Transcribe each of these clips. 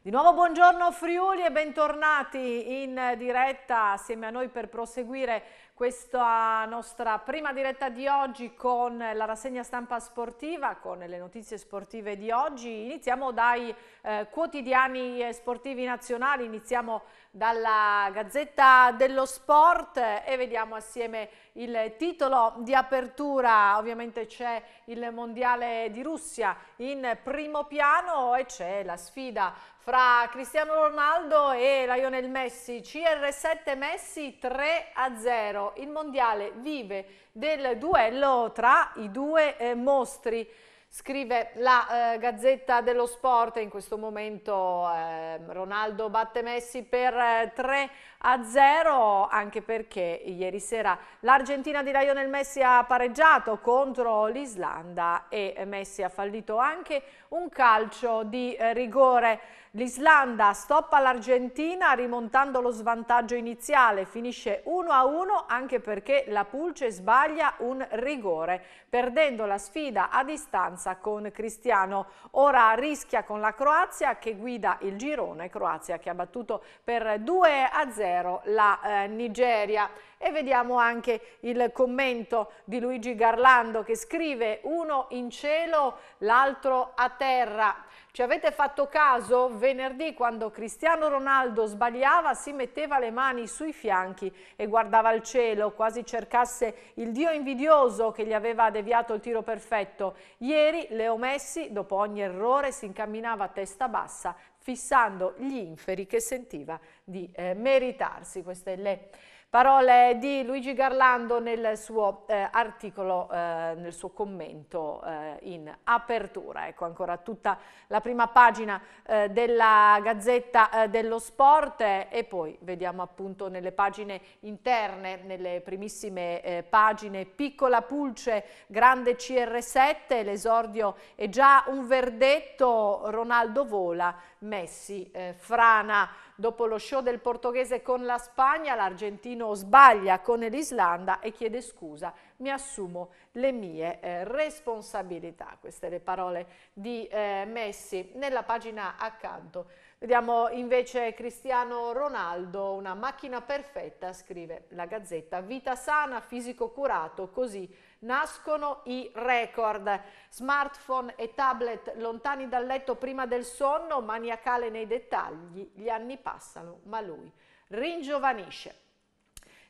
Di nuovo buongiorno Friuli e bentornati in diretta assieme a noi per proseguire questa nostra prima diretta di oggi con la rassegna stampa sportiva, con le notizie sportive di oggi. Iniziamo dai eh, quotidiani sportivi nazionali, iniziamo dalla Gazzetta dello Sport e vediamo assieme il titolo di apertura. Ovviamente c'è il Mondiale di Russia in primo piano e c'è la sfida fra Cristiano Ronaldo e Lionel Messi, CR7 Messi 3 a 0, il mondiale vive del duello tra i due eh, mostri, scrive la eh, Gazzetta dello Sport, in questo momento eh, Ronaldo batte Messi per 3 eh, 0 a 0 anche perché ieri sera l'Argentina di Lionel Messi ha pareggiato contro l'Islanda e Messi ha fallito anche un calcio di eh, rigore. L'Islanda stoppa l'Argentina rimontando lo svantaggio iniziale, finisce 1-1 anche perché la Pulce sbaglia un rigore, perdendo la sfida a distanza con Cristiano. Ora rischia con la Croazia che guida il girone, Croazia che ha battuto per 2-0 0 la eh, Nigeria. E vediamo anche il commento di Luigi Garlando che scrive uno in cielo, l'altro a terra. Ci avete fatto caso? Venerdì quando Cristiano Ronaldo sbagliava si metteva le mani sui fianchi e guardava il cielo, quasi cercasse il dio invidioso che gli aveva deviato il tiro perfetto. Ieri Leo Messi, dopo ogni errore, si incamminava a testa bassa fissando gli inferi che sentiva di eh, meritarsi. Queste le Parole di Luigi Garlando nel suo eh, articolo, eh, nel suo commento eh, in apertura. Ecco ancora tutta la prima pagina eh, della Gazzetta eh, dello Sport e poi vediamo appunto nelle pagine interne, nelle primissime eh, pagine, piccola pulce, grande CR7, l'esordio è già un verdetto, Ronaldo vola, Messi frana. Dopo lo show del portoghese con la Spagna, l'argentino sbaglia con l'Islanda e chiede scusa. Mi assumo le mie eh, responsabilità. Queste le parole di eh, Messi nella pagina accanto Vediamo invece Cristiano Ronaldo, una macchina perfetta, scrive la Gazzetta, vita sana, fisico curato, così nascono i record. Smartphone e tablet lontani dal letto prima del sonno, maniacale nei dettagli, gli anni passano, ma lui ringiovanisce.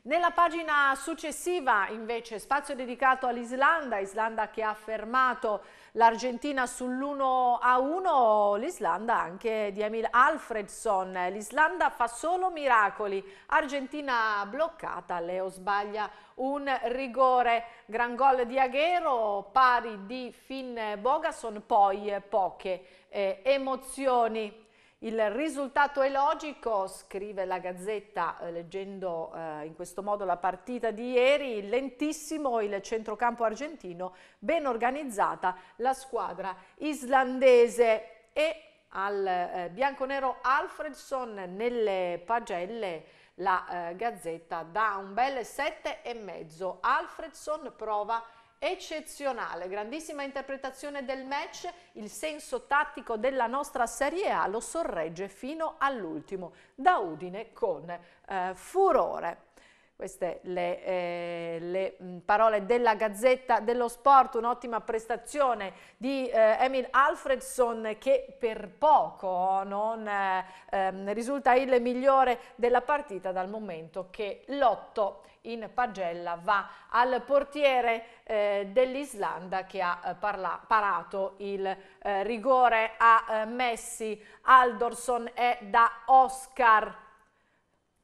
Nella pagina successiva invece spazio dedicato all'Islanda, Islanda che ha affermato l'Argentina sull'1 a 1, l'Islanda anche di Emil Alfredson. L'Islanda fa solo miracoli, Argentina bloccata, Leo sbaglia un rigore, gran gol di Aghero, pari di Finn Bogason, poi poche eh, emozioni. Il risultato è logico, scrive la Gazzetta eh, leggendo eh, in questo modo la partita di ieri, lentissimo il centrocampo argentino, ben organizzata la squadra islandese e al eh, bianconero Alfredson nelle pagelle la eh, Gazzetta dà un bel 7,5. Alfredson prova a eccezionale, grandissima interpretazione del match, il senso tattico della nostra Serie A lo sorregge fino all'ultimo da Udine con eh, furore. Queste le, eh, le mm, parole della Gazzetta dello Sport, un'ottima prestazione di eh, Emil Alfredson che per poco non eh, ehm, risulta il migliore della partita dal momento che l'otto in pagella va al portiere eh, dell'Islanda che ha eh, parato il eh, rigore a Messi. Aldorson è da Oscar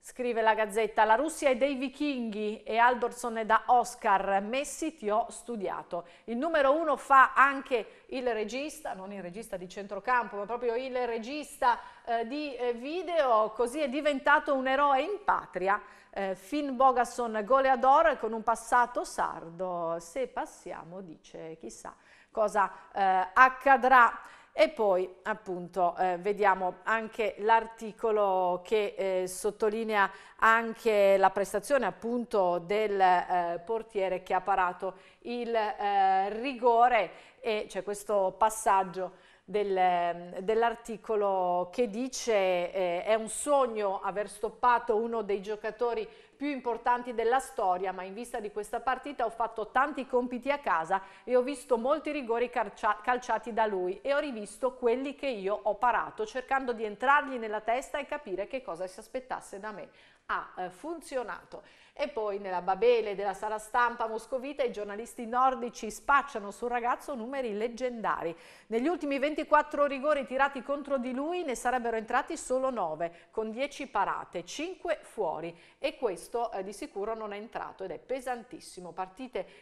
Scrive la Gazzetta, la Russia è dei vichinghi e Aldorson è da Oscar, Messi ti ho studiato. Il numero uno fa anche il regista, non il regista di centrocampo, ma proprio il regista eh, di eh, video, così è diventato un eroe in patria. Eh, Finn Bogason goleador con un passato sardo, se passiamo dice chissà cosa eh, accadrà. E poi appunto eh, vediamo anche l'articolo che eh, sottolinea anche la prestazione appunto del eh, portiere che ha parato il eh, rigore e c'è questo passaggio del, ehm, dell'articolo che dice eh, è un sogno aver stoppato uno dei giocatori più importanti della storia, ma in vista di questa partita ho fatto tanti compiti a casa e ho visto molti rigori calciati da lui e ho rivisto quelli che io ho parato, cercando di entrargli nella testa e capire che cosa si aspettasse da me ha eh, funzionato. E poi nella Babele della sala stampa moscovita i giornalisti nordici spacciano sul ragazzo numeri leggendari. Negli ultimi 24 rigori tirati contro di lui ne sarebbero entrati solo 9, con 10 parate, 5 fuori. E questo questo eh, di sicuro non è entrato ed è pesantissimo.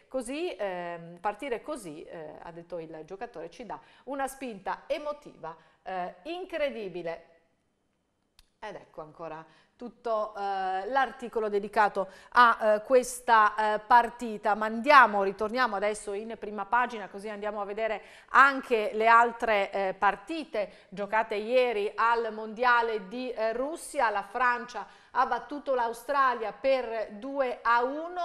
Così, eh, partire così, eh, ha detto il giocatore, ci dà una spinta emotiva eh, incredibile. Ed ecco ancora tutto eh, l'articolo dedicato a eh, questa eh, partita. Ma andiamo, ritorniamo adesso in prima pagina così andiamo a vedere anche le altre eh, partite giocate ieri al Mondiale di eh, Russia, la Francia ha battuto l'Australia per 2 a 1,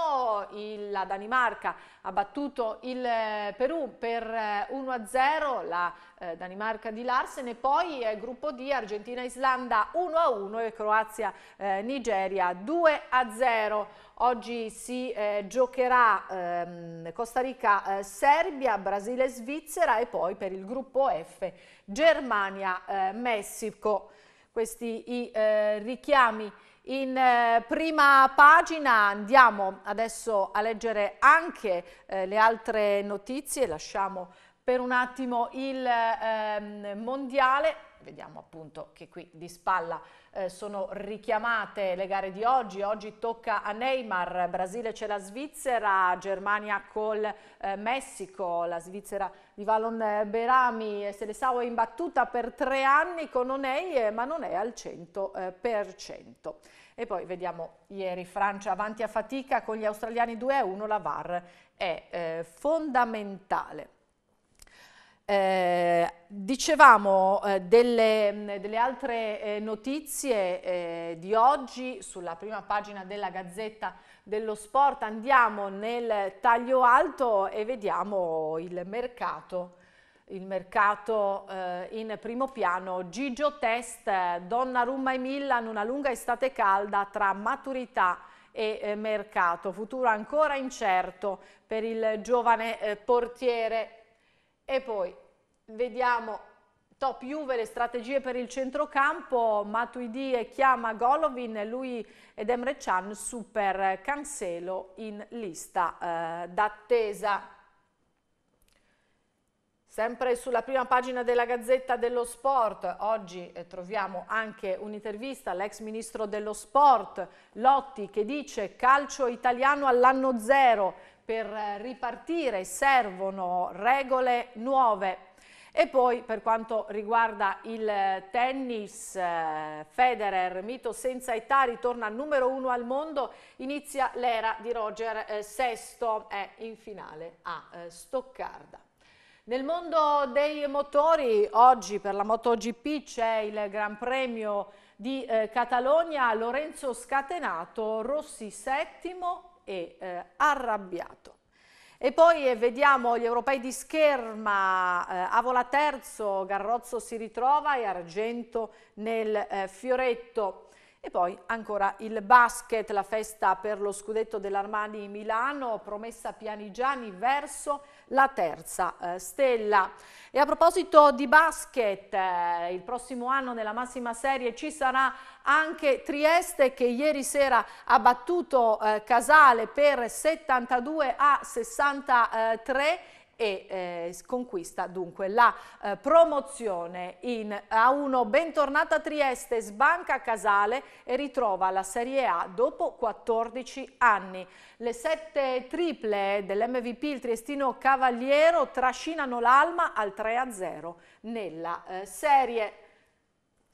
la Danimarca ha battuto il eh, Perù per 1 eh, a 0, la eh, Danimarca di Larsen e poi eh, gruppo D Argentina-Islanda 1 a 1 e Croazia-Nigeria eh, 2 a 0. Oggi si eh, giocherà ehm, Costa Rica-Serbia, eh, Brasile-Svizzera e poi per il gruppo F Germania-Messico. Questi i eh, richiami in eh, prima pagina andiamo adesso a leggere anche eh, le altre notizie, lasciamo per un attimo il eh, mondiale, vediamo appunto che qui di spalla eh, sono richiamate le gare di oggi, oggi tocca a Neymar, Brasile c'è la Svizzera, Germania col eh, Messico, la Svizzera di Valon Berami, Selesao è imbattuta per tre anni con Onei ma non è al 100%. E poi vediamo ieri Francia avanti a fatica con gli australiani 2-1, a la VAR è eh, fondamentale. Eh, dicevamo eh, delle, mm, delle, altre eh, notizie eh, di oggi sulla prima pagina della Gazzetta dello Sport, andiamo nel taglio alto e vediamo il mercato il mercato eh, in primo piano. Gigio Test, Donna Rumma e Millan, una lunga estate calda tra maturità e eh, mercato. Futuro ancora incerto per il giovane eh, portiere. E poi vediamo top Juve, le strategie per il centrocampo, Matuidi chiama Golovin, lui ed Emre Can super eh, Cancelo in lista eh, d'attesa. Sempre sulla prima pagina della Gazzetta dello Sport, oggi eh, troviamo anche un'intervista all'ex ministro dello Sport Lotti che dice calcio italiano all'anno zero, per eh, ripartire servono regole nuove. E poi per quanto riguarda il eh, tennis, eh, Federer, mito senza età, ritorna numero uno al mondo, inizia l'era di Roger eh, Sesto, è in finale a eh, Stoccarda. Nel mondo dei motori oggi per la MotoGP c'è il Gran Premio di eh, Catalogna, Lorenzo scatenato, Rossi settimo e eh, arrabbiato. E poi eh, vediamo gli europei di scherma, eh, Avola terzo, Garrozzo si ritrova e Argento nel eh, fioretto. E poi ancora il basket, la festa per lo scudetto dell'Armani Milano, promessa Pianigiani verso la terza eh, stella. E a proposito di basket, eh, il prossimo anno nella massima serie ci sarà anche Trieste che ieri sera ha battuto eh, Casale per 72 a 63 e eh, conquista dunque la eh, promozione in A1. Bentornata a Trieste, sbanca Casale e ritrova la Serie A dopo 14 anni. Le sette triple dell'MVP, il triestino Cavaliero, trascinano l'Alma al 3-0 nella eh, Serie A.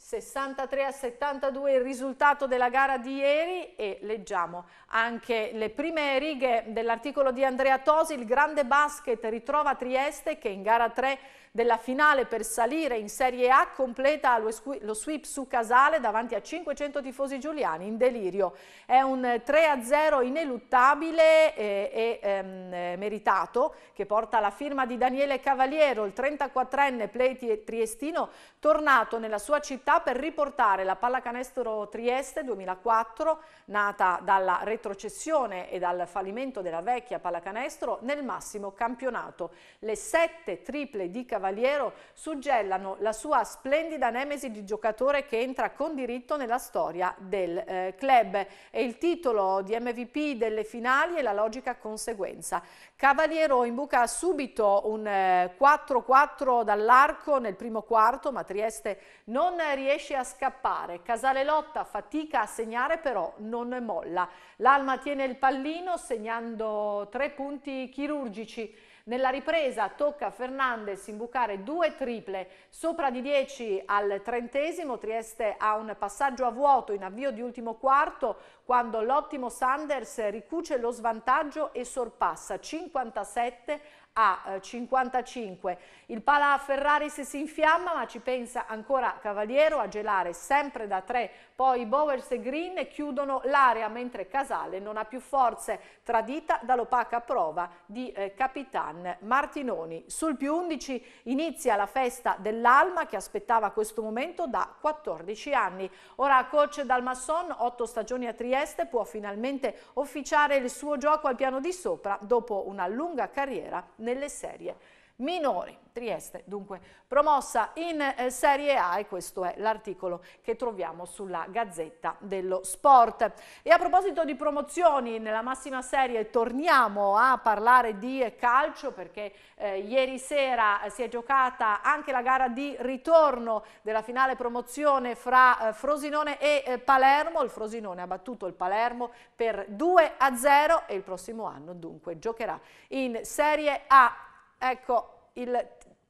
63 a 72 il risultato della gara di ieri e leggiamo anche le prime righe dell'articolo di Andrea Tosi, il grande basket ritrova Trieste che in gara 3 della finale per salire in Serie A completa lo sweep su Casale davanti a 500 tifosi giuliani in delirio. È un 3-0 ineluttabile e, eh, e ehm, eh, meritato che porta la firma di Daniele Cavaliero, il 34enne play triestino tornato nella sua città per riportare la pallacanestro Trieste 2004 nata dalla retrocessione e dal fallimento della vecchia pallacanestro nel massimo campionato. Le sette triple di Cavaliero Cavaliero suggellano la sua splendida nemesi di giocatore che entra con diritto nella storia del eh, club. E il titolo di MVP delle finali è la logica conseguenza. Cavaliero imbuca subito un eh, 4-4 dall'arco nel primo quarto, ma Trieste non riesce a scappare. Casale Lotta fatica a segnare, però non molla. L'Alma tiene il pallino segnando tre punti chirurgici. Nella ripresa tocca a Fernandez imbucare due triple, sopra di 10 al trentesimo, Trieste ha un passaggio a vuoto in avvio di ultimo quarto, quando l'ottimo Sanders ricuce lo svantaggio e sorpassa 57 a a 55. Eh, il pala Ferrari se si infiamma ma ci pensa ancora Cavaliero a gelare sempre da 3, poi Bowers e Green chiudono l'area mentre Casale non ha più forze, tradita dall'opaca prova di eh, Capitan Martinoni. Sul più 11 inizia la festa dell'Alma che aspettava questo momento da 14 anni. Ora coach Dalmasson, 8 stagioni a Trieste, può finalmente officiare il suo gioco al piano di sopra dopo una lunga carriera nelle serie minori. Trieste dunque promossa in eh, Serie A e questo è l'articolo che troviamo sulla Gazzetta dello Sport. E a proposito di promozioni nella massima serie torniamo a parlare di calcio perché eh, ieri sera eh, si è giocata anche la gara di ritorno della finale promozione fra eh, Frosinone e eh, Palermo. Il Frosinone ha battuto il Palermo per 2 a 0 e il prossimo anno dunque giocherà in Serie A ecco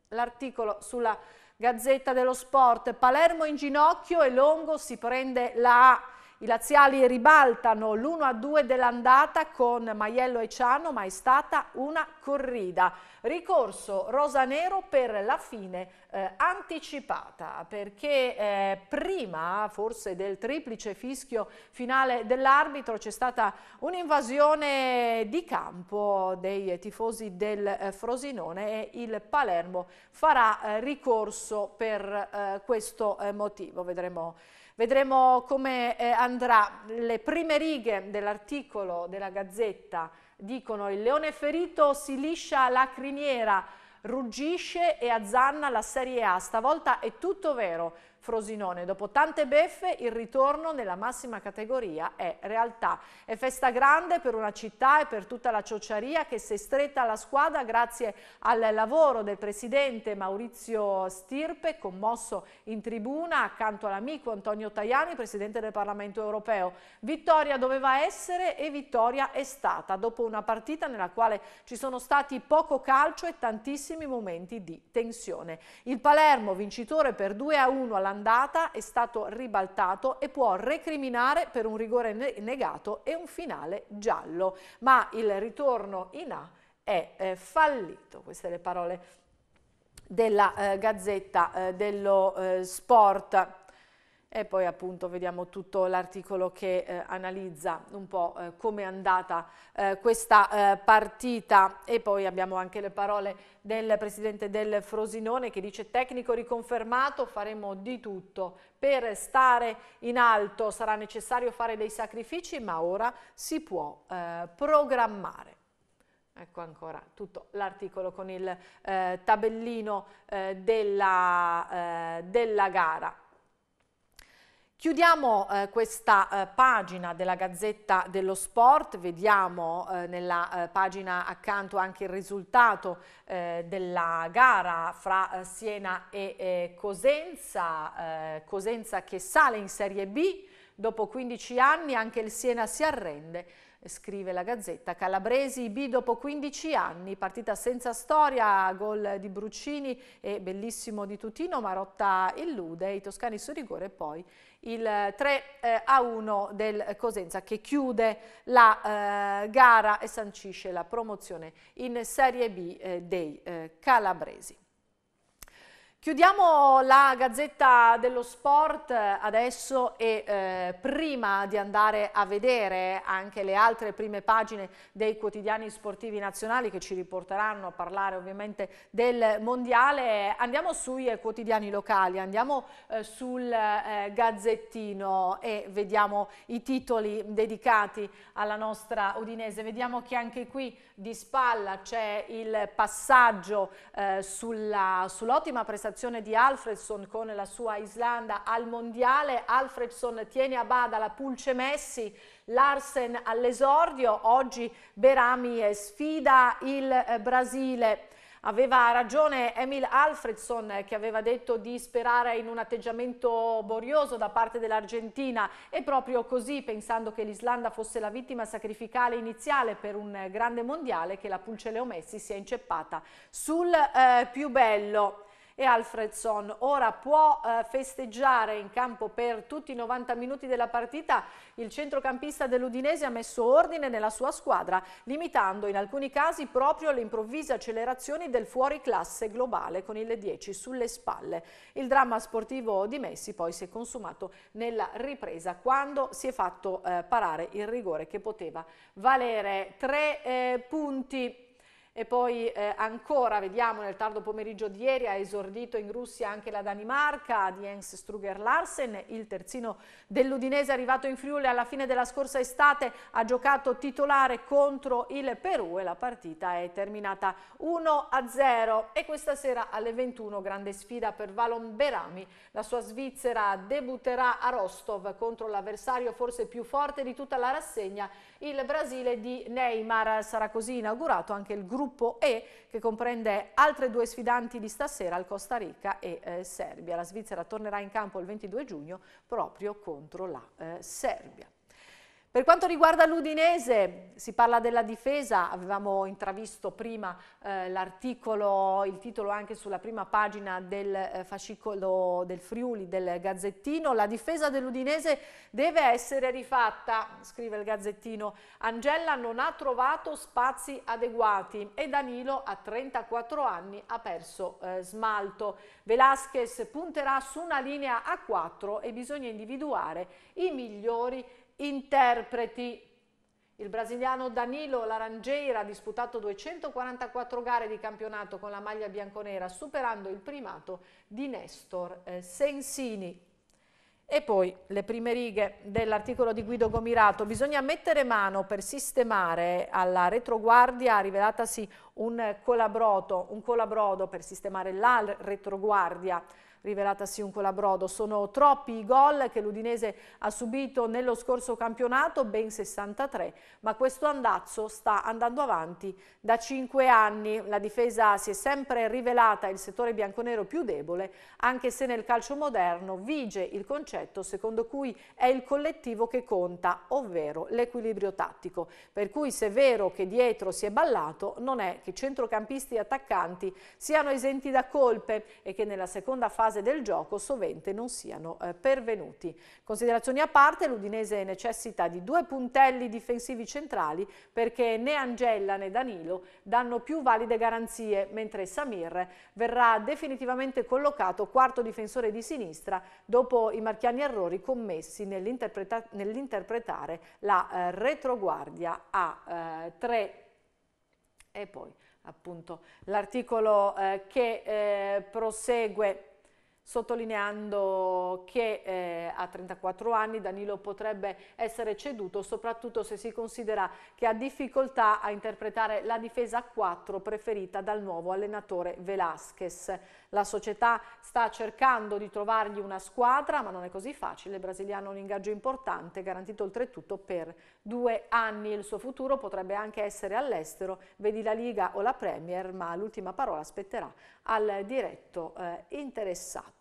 l'articolo sulla Gazzetta dello Sport, Palermo in ginocchio e Longo si prende la A i laziali ribaltano l'1-2 dell'andata con Maiello e Ciano, ma è stata una corrida. Ricorso rosanero per la fine eh, anticipata, perché eh, prima forse del triplice fischio finale dell'arbitro c'è stata un'invasione di campo dei tifosi del eh, Frosinone e il Palermo farà eh, ricorso per eh, questo eh, motivo. Vedremo Vedremo come eh, andrà. Le prime righe dell'articolo della Gazzetta dicono il leone ferito si liscia la criniera, ruggisce e azzanna la Serie A. Stavolta è tutto vero. Frosinone. Dopo tante beffe il ritorno nella massima categoria è realtà. È festa grande per una città e per tutta la ciociaria che si è stretta alla squadra grazie al lavoro del presidente Maurizio Stirpe, commosso in tribuna accanto all'amico Antonio Tajani, presidente del Parlamento europeo. Vittoria doveva essere e vittoria è stata, dopo una partita nella quale ci sono stati poco calcio e tantissimi momenti di tensione. Il Palermo, vincitore per 2 a 1 alla all'andata è stato ribaltato e può recriminare per un rigore negato e un finale giallo, ma il ritorno in A è eh, fallito. Queste le parole della eh, Gazzetta eh, dello eh, Sport e poi appunto vediamo tutto l'articolo che eh, analizza un po' eh, come è andata eh, questa eh, partita e poi abbiamo anche le parole del presidente del Frosinone che dice tecnico riconfermato faremo di tutto per stare in alto sarà necessario fare dei sacrifici ma ora si può eh, programmare. Ecco ancora tutto l'articolo con il eh, tabellino eh, della, eh, della, gara. Chiudiamo eh, questa eh, pagina della Gazzetta dello Sport, vediamo eh, nella eh, pagina accanto anche il risultato eh, della gara fra eh, Siena e Cosenza, Cosenza che sale in Serie B, dopo 15 anni anche il Siena si arrende scrive la Gazzetta. Calabresi B dopo 15 anni, partita senza storia, gol di Bruccini e bellissimo di Tutino, Marotta illude, i toscani su rigore e poi il 3 eh, a 1 del Cosenza che chiude la eh, gara e sancisce la promozione in Serie B eh, dei eh, Calabresi. Chiudiamo la Gazzetta dello Sport adesso e eh, prima di andare a vedere anche le altre prime pagine dei quotidiani sportivi nazionali che ci riporteranno a parlare ovviamente del Mondiale, andiamo sui eh, quotidiani locali, andiamo eh, sul eh, Gazzettino e vediamo i titoli dedicati alla nostra Udinese. Vediamo che anche qui di spalla c'è il passaggio eh, sull'ottima sull prestazione prestazione di Alfredson con la sua Islanda al mondiale, Alfredson tiene a bada la Pulce Messi, Larsen all'esordio, oggi Berami eh, sfida il eh, Brasile. Aveva ragione Emil Alfredson eh, che aveva detto di sperare in un atteggiamento borioso da parte dell'Argentina e proprio così pensando che l'Islanda fosse la vittima sacrificale iniziale per un grande mondiale che la Pulce Leo Messi si è inceppata sul eh, più bello e Alfredson. Ora può eh, festeggiare in campo per tutti i 90 minuti della partita. Il centrocampista dell'Udinese ha messo ordine nella sua squadra, limitando in alcuni casi proprio le improvvise accelerazioni del fuoriclasse globale con il 10 sulle spalle. Il dramma sportivo di Messi poi si è consumato nella ripresa quando si è fatto eh, parare il rigore che poteva valere tre eh, punti e poi eh, ancora, vediamo nel tardo pomeriggio di ieri, ha esordito in Russia anche la Danimarca di Jens Struger Larsen, il terzino dell'Udinese arrivato in Friuli alla fine della scorsa estate, ha giocato titolare contro il Perù e la partita è terminata 1-0 e questa sera alle 21 grande sfida per Valon Berami, la sua Svizzera debutterà a Rostov contro l'avversario forse più forte di tutta la rassegna il Brasile di Neymar. Sarà così inaugurato anche il gruppo E che comprende altre due sfidanti di stasera, il Costa Rica e eh, Serbia. La Svizzera tornerà in campo il 22 giugno proprio contro la eh, Serbia. Per quanto riguarda l'Udinese, si parla della difesa, avevamo intravisto prima eh, l'articolo, il titolo anche sulla prima pagina del eh, fascicolo del Friuli, del Gazzettino, la difesa dell'Udinese deve essere rifatta, scrive il Gazzettino, Angela non ha trovato spazi adeguati e Danilo a 34 anni ha perso eh, smalto. Velasquez punterà su una linea a 4 e bisogna individuare i migliori Interpreti. Il brasiliano Danilo Laranjeira ha disputato 244 gare di campionato con la maglia bianconera, superando il primato di Nestor eh, Sensini. E poi le prime righe dell'articolo di Guido Gomirato. Bisogna mettere mano per sistemare alla retroguardia, rivelatasi un colabrodo, un colabrodo per sistemare la retroguardia rivelatasi un colabrodo. Sono troppi i gol che l'Udinese ha subito nello scorso campionato, ben 63, ma questo andazzo sta andando avanti da 5 anni. La difesa si è sempre rivelata il settore bianconero più debole, anche se nel calcio moderno vige il concetto secondo cui è il collettivo che conta, ovvero l'equilibrio tattico. Per cui se è vero che dietro si è ballato, non è che centrocampisti e attaccanti siano esenti da colpe e che nella seconda fase fase del gioco sovente non siano eh, pervenuti. Considerazioni a parte, l'Udinese necessita di due puntelli difensivi centrali perché né Angella né Danilo danno più valide garanzie, mentre Samir verrà definitivamente collocato quarto difensore di sinistra dopo i marchiani errori commessi nell'interpreta nell'interpretare la eh, retroguardia a 3 eh, e poi appunto l'articolo eh, che eh, prosegue sottolineando che eh, a 34 anni Danilo potrebbe essere ceduto soprattutto se si considera che ha difficoltà a interpretare la difesa a 4 preferita dal nuovo allenatore Velasquez. La società sta cercando di trovargli una squadra ma non è così facile, il brasiliano ha un ingaggio importante garantito oltretutto per due anni, il suo futuro potrebbe anche essere all'estero, vedi la Liga o la Premier ma l'ultima parola spetterà al diretto eh, interessato.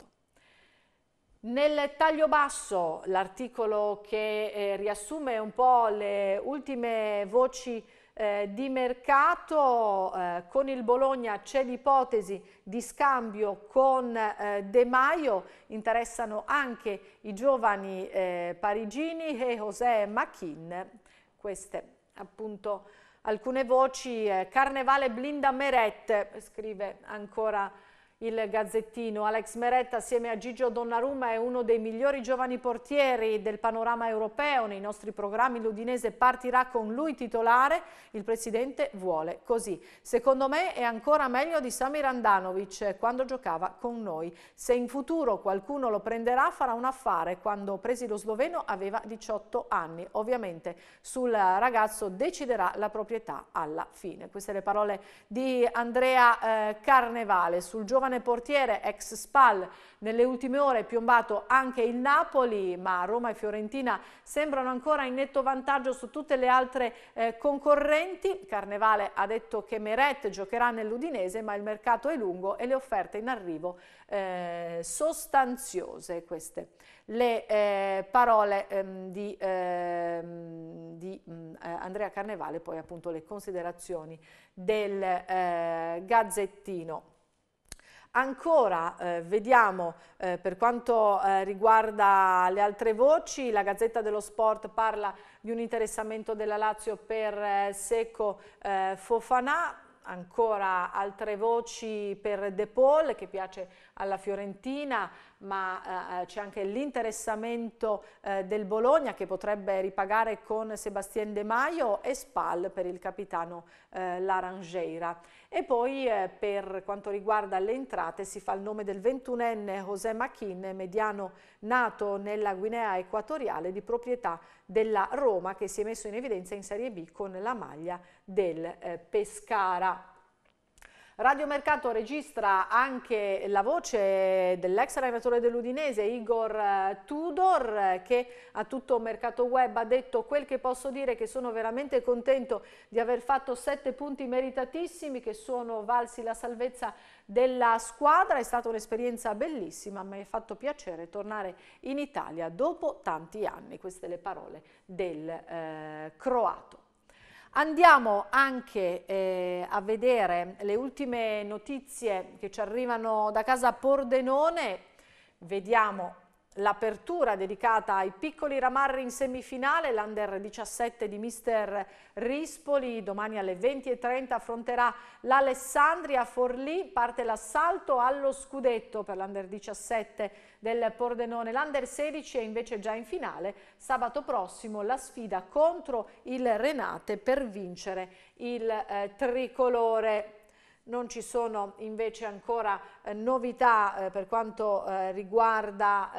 Nel taglio basso, l'articolo che eh, riassume un po' le ultime voci eh, di mercato, eh, con il Bologna c'è l'ipotesi di scambio con eh, De Maio, interessano anche i giovani eh, parigini e José Machin. Queste appunto alcune voci, eh, Carnevale blinda Meret, scrive ancora il gazzettino Alex Meretta assieme a Gigio Donnarumma è uno dei migliori giovani portieri del panorama europeo. Nei nostri programmi l'Udinese partirà con lui titolare. Il presidente vuole così. Secondo me è ancora meglio di Samir Andanovic eh, quando giocava con noi. Se in futuro qualcuno lo prenderà farà un affare. Quando presi lo sloveno aveva 18 anni. Ovviamente sul ragazzo deciderà la proprietà alla fine. Queste le parole di Andrea eh, Carnevale sul giovane giovane portiere ex Spal. Nelle ultime ore è piombato anche il Napoli, ma Roma e Fiorentina sembrano ancora in netto vantaggio su tutte le altre eh, concorrenti. Carnevale ha detto che Meret giocherà nell'Udinese, ma il mercato è lungo e le offerte in arrivo eh, sostanziose queste. Le eh, parole ehm, di, ehm, di mh, mm, eh, Andrea Carnevale, poi appunto le considerazioni del eh, Gazzettino. Ancora eh, vediamo eh, per quanto eh, riguarda le altre voci, la Gazzetta dello Sport parla di un interessamento della Lazio per eh, Secco eh, Fofanà, ancora altre voci per De Paul che piace alla Fiorentina ma eh, eh, c'è anche l'interessamento eh, del Bologna che potrebbe ripagare con Sebastien De Maio e Spal per il capitano eh, Larangeira. E poi eh, per quanto riguarda le entrate si fa il nome del 21enne José Machin, mediano nato nella Guinea equatoriale di proprietà della Roma che si è messo in evidenza in Serie B con la maglia del eh, Pescara. Radio Mercato registra anche la voce dell'ex allenatore dell'Udinese Igor eh, Tudor che a tutto Mercato Web ha detto quel che posso dire che sono veramente contento di aver fatto sette punti meritatissimi che sono valsi la salvezza della squadra, è stata un'esperienza bellissima, mi è fatto piacere tornare in Italia dopo tanti anni, queste le parole del eh, croato. Andiamo anche eh, a vedere le ultime notizie che ci arrivano da casa Pordenone, vediamo l'apertura dedicata ai piccoli ramarri in semifinale, l'Under 17 di mister Rispoli, domani alle 20.30 affronterà l'Alessandria Forlì, parte l'assalto allo scudetto per l'Under 17 del Pordenone, l'Under 16 è invece già in finale, sabato prossimo la sfida contro il Renate per vincere il eh, tricolore non ci sono invece ancora eh, novità eh, per quanto eh, riguarda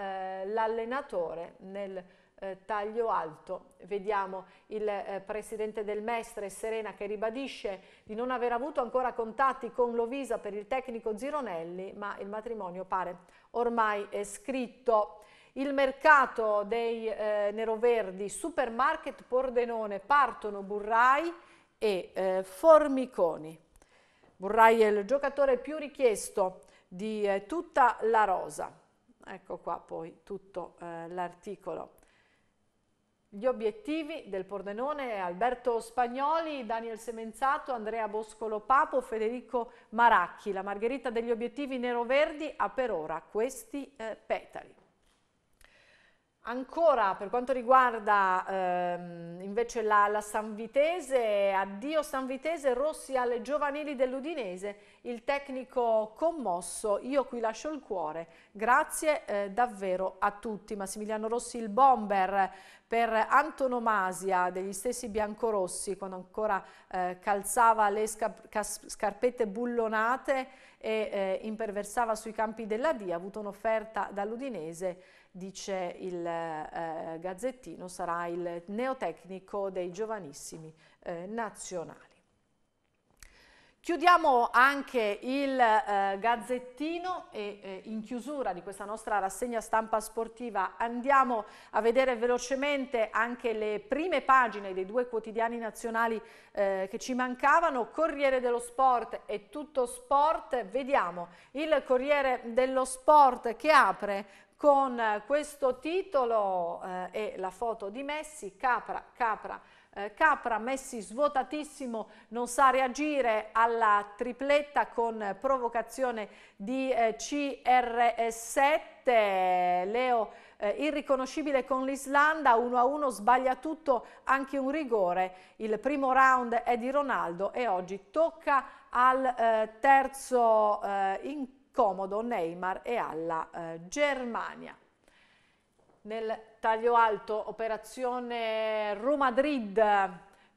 eh, l'allenatore nel eh, taglio alto. Vediamo il eh, presidente del Mestre Serena che ribadisce di non aver avuto ancora contatti con Lovisa per il tecnico Zironelli, ma il matrimonio pare ormai è scritto. Il mercato dei neroverdi, supermarket Pordenone, partono Burrai e Formiconi vorrai il giocatore più richiesto di eh, tutta la rosa. Ecco qua poi tutto eh, l'articolo. Gli obiettivi del Pordenone Alberto Spagnoli, Daniel Semenzato, Andrea Boscolo Papo, Federico Maracchi. La margherita degli obiettivi nero-verdi ha per ora questi eh, petali. Ancora per quanto riguarda ehm, invece la, la Sanvitese, addio Sanvitese, Rossi alle giovanili dell'Udinese, il tecnico commosso, io qui lascio il cuore, grazie eh, davvero a tutti. Massimiliano Rossi il bomber per antonomasia degli stessi biancorossi quando ancora eh, calzava le scarpette bullonate e eh, imperversava sui campi della Dia, ha avuto un'offerta dall'Udinese dice il eh, Gazzettino, sarà il neotecnico dei giovanissimi eh, nazionali. Chiudiamo anche il eh, Gazzettino e eh, in chiusura di questa nostra rassegna stampa sportiva andiamo a vedere velocemente anche le prime pagine dei due quotidiani nazionali eh, che ci mancavano, Corriere dello Sport e Tutto Sport. Vediamo il Corriere dello Sport che apre con eh, questo titolo eh, e la foto di Messi, capra, capra, eh, capra, Messi svuotatissimo, non sa reagire alla tripletta con provocazione di eh, CR7, Leo eh, irriconoscibile con l'Islanda, 1-1 sbaglia tutto, anche un rigore, il primo round è di Ronaldo e oggi tocca al eh, terzo incontro comodo Neymar e alla eh, Germania. Nel taglio alto, operazione Roma-Madrid,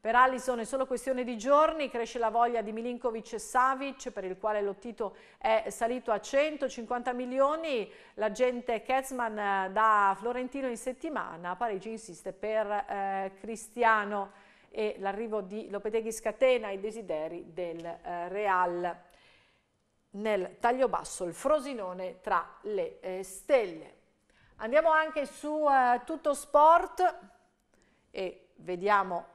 per Alisson è solo questione di giorni, cresce la voglia di Milinkovic e Savic per il quale Lottito è salito a 150 milioni, l'agente Ketzman eh, da Florentino in settimana, a Parigi insiste per eh, Cristiano e l'arrivo di Lopeteghi scatena i desideri del eh, Real nel taglio basso il Frosinone tra le eh, stelle. Andiamo anche su eh, tutto sport e vediamo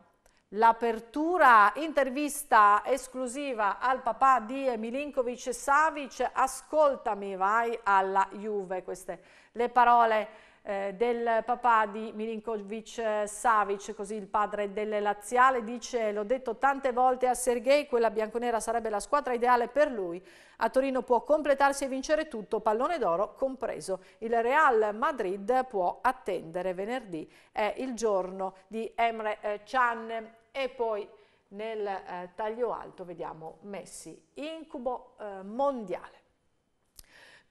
l'apertura, intervista esclusiva al papà di Milinkovic Savic, ascoltami, vai alla Juve, queste le parole eh, del papà di Milinkovic eh, Savic, così il padre delle Laziale, dice l'ho detto tante volte a Sergei, quella bianconera sarebbe la squadra ideale per lui, a Torino può completarsi e vincere tutto, pallone d'oro compreso. Il Real Madrid può attendere venerdì, è il giorno di Emre eh, Can e poi nel eh, taglio alto vediamo Messi, incubo eh, mondiale.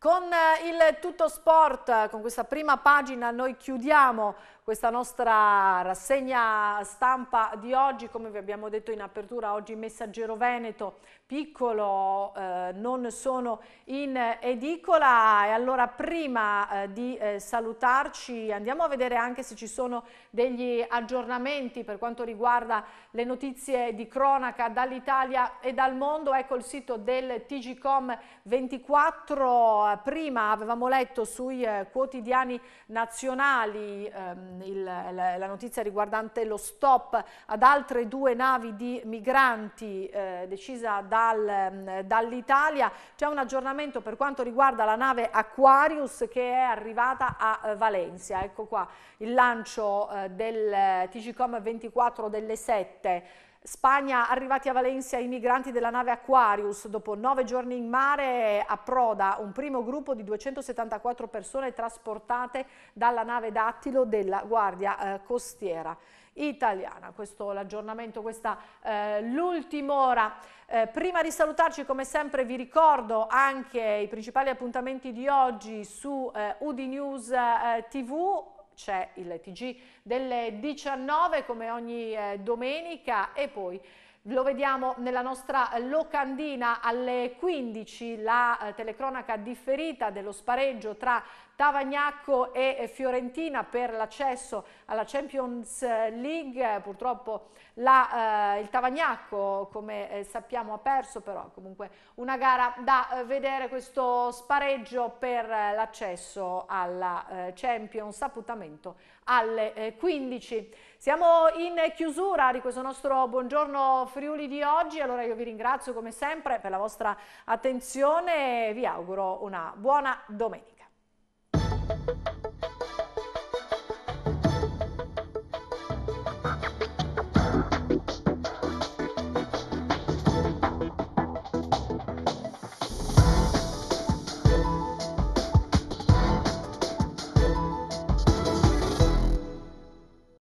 Con eh, il tutto sport, con questa prima pagina, noi chiudiamo questa nostra rassegna stampa di oggi, come vi abbiamo detto in apertura oggi Messaggero Veneto piccolo eh, non sono in edicola e allora prima eh, di eh, salutarci andiamo a vedere anche se ci sono degli aggiornamenti per quanto riguarda le notizie di cronaca dall'Italia e dal mondo, ecco il sito del TGCOM 24, prima avevamo letto sui eh, quotidiani nazionali ehm, il, la, la, notizia riguardante lo stop ad altre due navi di migranti eh, decisa dal, mm, dall'Italia. C'è un aggiornamento per quanto riguarda la nave Aquarius che è arrivata a eh, Valencia. Ecco qua il lancio eh, del eh, TGCOM 24 delle 7 Spagna, arrivati a Valencia i migranti della nave Aquarius, dopo nove giorni in mare approda un primo gruppo di 274 persone trasportate dalla nave Dattilo della Guardia eh, Costiera italiana. Questo l'aggiornamento, questa eh, l'ultima ora. Eh, prima di salutarci, come sempre, vi ricordo anche i principali appuntamenti di oggi su eh, UD News eh, TV c'è il TG delle 19 come ogni eh, domenica e poi lo vediamo nella nostra locandina alle 15, la eh, telecronaca differita dello spareggio tra Tavagnacco e Fiorentina per l'accesso alla Champions League. Purtroppo la, eh, il Tavagnacco, come eh, sappiamo, ha perso, però comunque una gara da eh, vedere questo spareggio per l'accesso alla eh, Champions, appuntamento alle 15. Eh, Siamo in chiusura di questo nostro buongiorno Friuli di oggi, allora io vi ringrazio come sempre per la vostra attenzione e vi auguro una buona domenica.